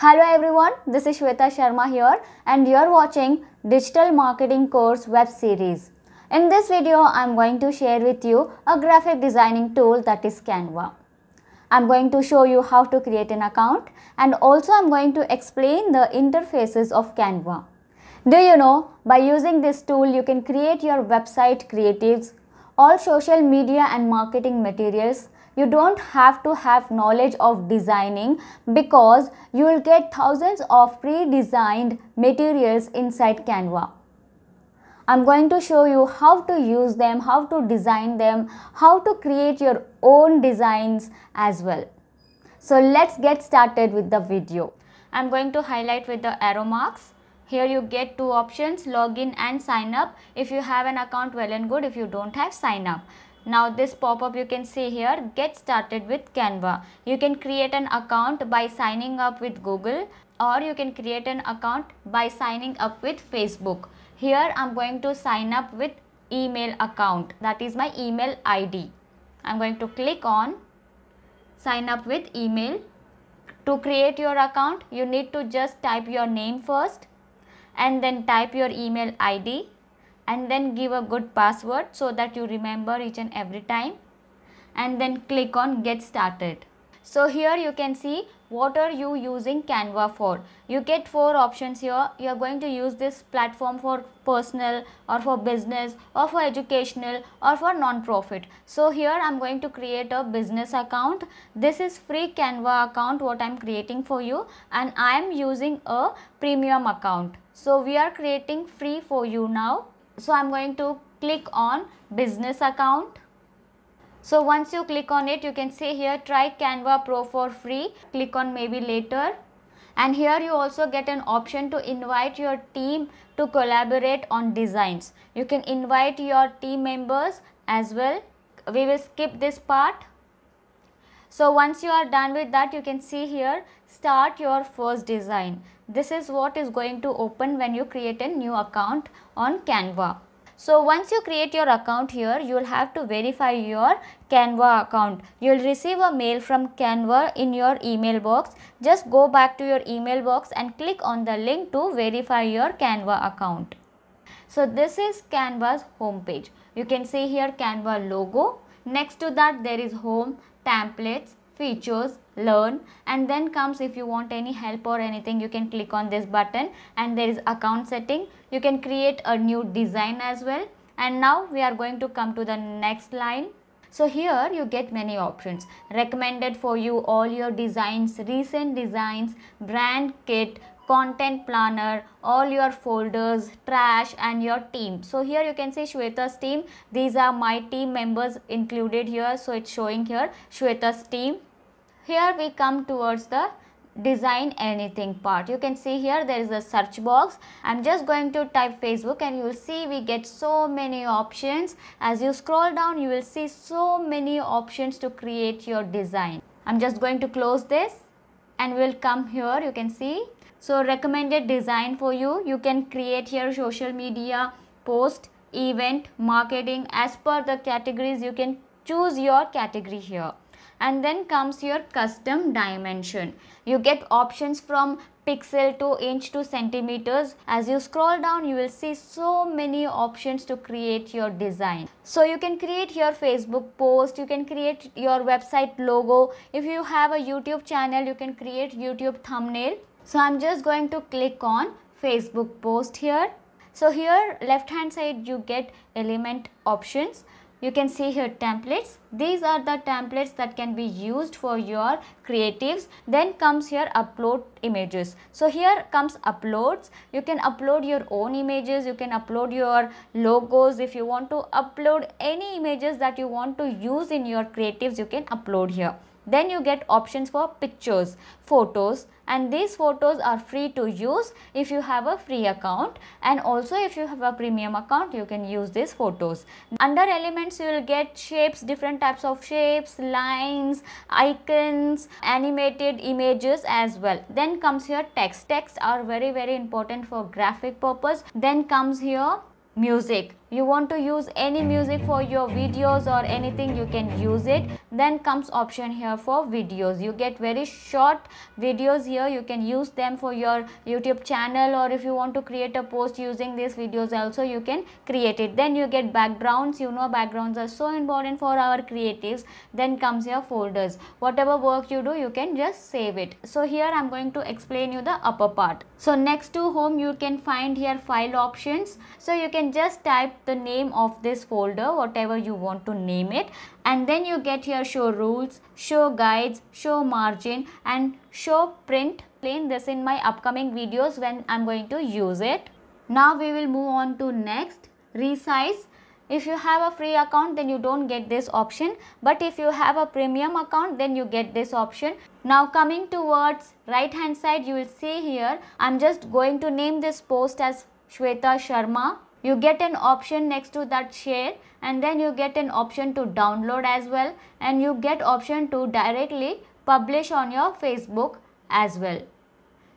Hello everyone, this is Shweta Sharma here and you're watching Digital Marketing Course web series. In this video, I'm going to share with you a graphic designing tool that is Canva. I'm going to show you how to create an account and also I'm going to explain the interfaces of Canva. Do you know, by using this tool, you can create your website creatives, all social media and marketing materials you don't have to have knowledge of designing because you will get thousands of pre-designed materials inside Canva. I'm going to show you how to use them, how to design them, how to create your own designs as well. So let's get started with the video. I'm going to highlight with the arrow marks here you get two options login and sign up. If you have an account well and good if you don't have sign up. Now this pop-up you can see here get started with Canva. You can create an account by signing up with Google or you can create an account by signing up with Facebook. Here I'm going to sign up with email account that is my email ID. I'm going to click on sign up with email. To create your account you need to just type your name first and then type your email ID and then give a good password so that you remember each and every time and then click on get started. So here you can see what are you using Canva for? You get four options here. You are going to use this platform for personal or for business or for educational or for non-profit. So here I am going to create a business account. This is free Canva account what I am creating for you and I am using a premium account. So we are creating free for you now. So I am going to click on business account so once you click on it, you can see here try Canva Pro for free. Click on maybe later. And here you also get an option to invite your team to collaborate on designs. You can invite your team members as well. We will skip this part. So once you are done with that, you can see here, start your first design. This is what is going to open when you create a new account on Canva. So once you create your account here, you will have to verify your Canva account. You will receive a mail from Canva in your email box. Just go back to your email box and click on the link to verify your Canva account. So this is Canva's homepage. You can see here Canva logo. Next to that there is home, templates, features, learn and then comes if you want any help or anything you can click on this button and there is account setting you can create a new design as well and now we are going to come to the next line so here you get many options recommended for you all your designs recent designs brand kit content planner all your folders trash and your team so here you can see shweta's team these are my team members included here so it's showing here shweta's team here we come towards the design anything part you can see here there is a search box i'm just going to type facebook and you will see we get so many options as you scroll down you will see so many options to create your design i'm just going to close this and we'll come here you can see so recommended design for you you can create here social media post event marketing as per the categories you can choose your category here and then comes your custom dimension. You get options from pixel to inch to centimeters. As you scroll down, you will see so many options to create your design. So you can create your Facebook post, you can create your website logo. If you have a YouTube channel, you can create YouTube thumbnail. So I'm just going to click on Facebook post here. So here left hand side you get element options you can see here templates these are the templates that can be used for your creatives then comes here upload images so here comes uploads you can upload your own images you can upload your logos if you want to upload any images that you want to use in your creatives you can upload here then you get options for pictures, photos and these photos are free to use if you have a free account and also if you have a premium account you can use these photos. Under elements you will get shapes, different types of shapes, lines, icons, animated images as well. Then comes here text. Text are very very important for graphic purpose. Then comes here music you want to use any music for your videos or anything you can use it then comes option here for videos you get very short videos here you can use them for your youtube channel or if you want to create a post using these videos also you can create it then you get backgrounds you know backgrounds are so important for our creatives then comes your folders whatever work you do you can just save it so here i'm going to explain you the upper part so next to home you can find here file options so you can just type the name of this folder whatever you want to name it and then you get here show rules show guides show margin and show print explain this in my upcoming videos when i'm going to use it now we will move on to next resize if you have a free account then you don't get this option but if you have a premium account then you get this option now coming towards right hand side you will see here i'm just going to name this post as shweta sharma you get an option next to that share and then you get an option to download as well and you get option to directly publish on your Facebook as well.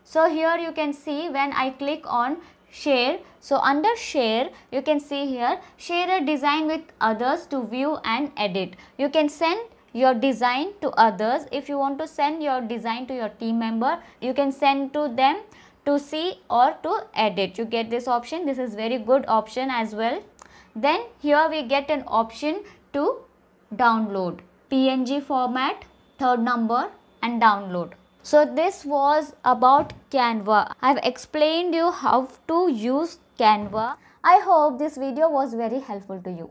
So here you can see when I click on share. So under share you can see here share a design with others to view and edit. You can send your design to others if you want to send your design to your team member you can send to them to see or to edit. You get this option. This is very good option as well. Then here we get an option to download PNG format, third number and download. So this was about Canva. I've explained you how to use Canva. I hope this video was very helpful to you.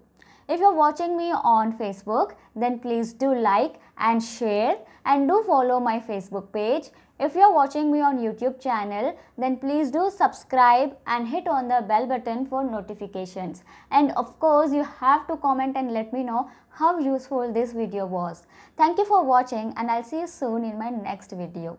If you're watching me on Facebook, then please do like and share and do follow my Facebook page if you are watching me on YouTube channel, then please do subscribe and hit on the bell button for notifications. And of course, you have to comment and let me know how useful this video was. Thank you for watching and I'll see you soon in my next video.